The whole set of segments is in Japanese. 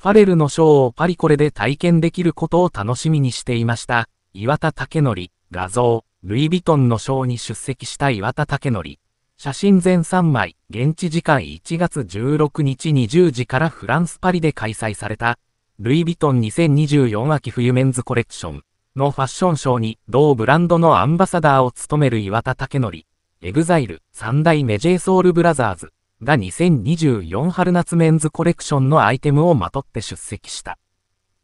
ファレルのショーをパリコレで体験できることを楽しみにしていました。岩田武則、画像、ルイ・ヴィトンのショーに出席した岩田武則。写真全3枚、現地時間1月16日20時からフランス・パリで開催された、ルイ・ヴィトン2024秋冬メンズコレクションのファッションショーに同ブランドのアンバサダーを務める岩田武則、エグザイル、三代メジェソールブラザーズ、が2024春夏メンズコレクションのアイテムをまとって出席した。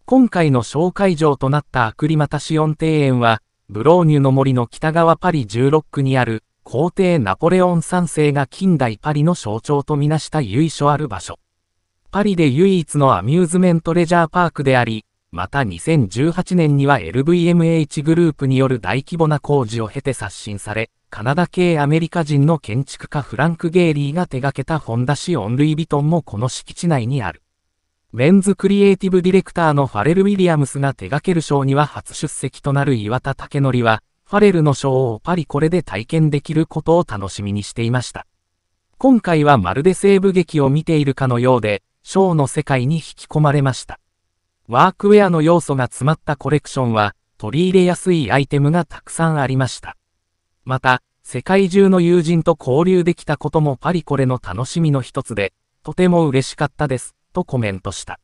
今回の紹介場となったアクリマタシオン庭園は、ブローニュの森の北側パリ16区にある皇帝ナポレオン3世が近代パリの象徴とみなした由緒ある場所。パリで唯一のアミューズメントレジャーパークであり、また2018年には LVMH グループによる大規模な工事を経て刷新され、カナダ系アメリカ人の建築家フランク・ゲイリーが手掛けた本田氏。市オンルイ・ヴィトンもこの敷地内にある。メンズクリエイティブディレクターのファレル・ウィリアムスが手掛ける賞には初出席となる岩田武則は、ファレルの賞をパリこれで体験できることを楽しみにしていました。今回はまるで西部劇を見ているかのようで、ショーの世界に引き込まれました。ワークウェアの要素が詰まったコレクションは、取り入れやすいアイテムがたくさんありました。また、世界中の友人と交流できたこともパリコレの楽しみの一つで、とても嬉しかったです、とコメントした。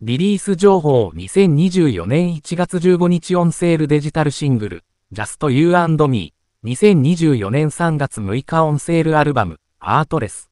リリース情報2024年1月15日オンセールデジタルシングル、Just You and Me、2024年3月6日オンセールアルバム、アートレス。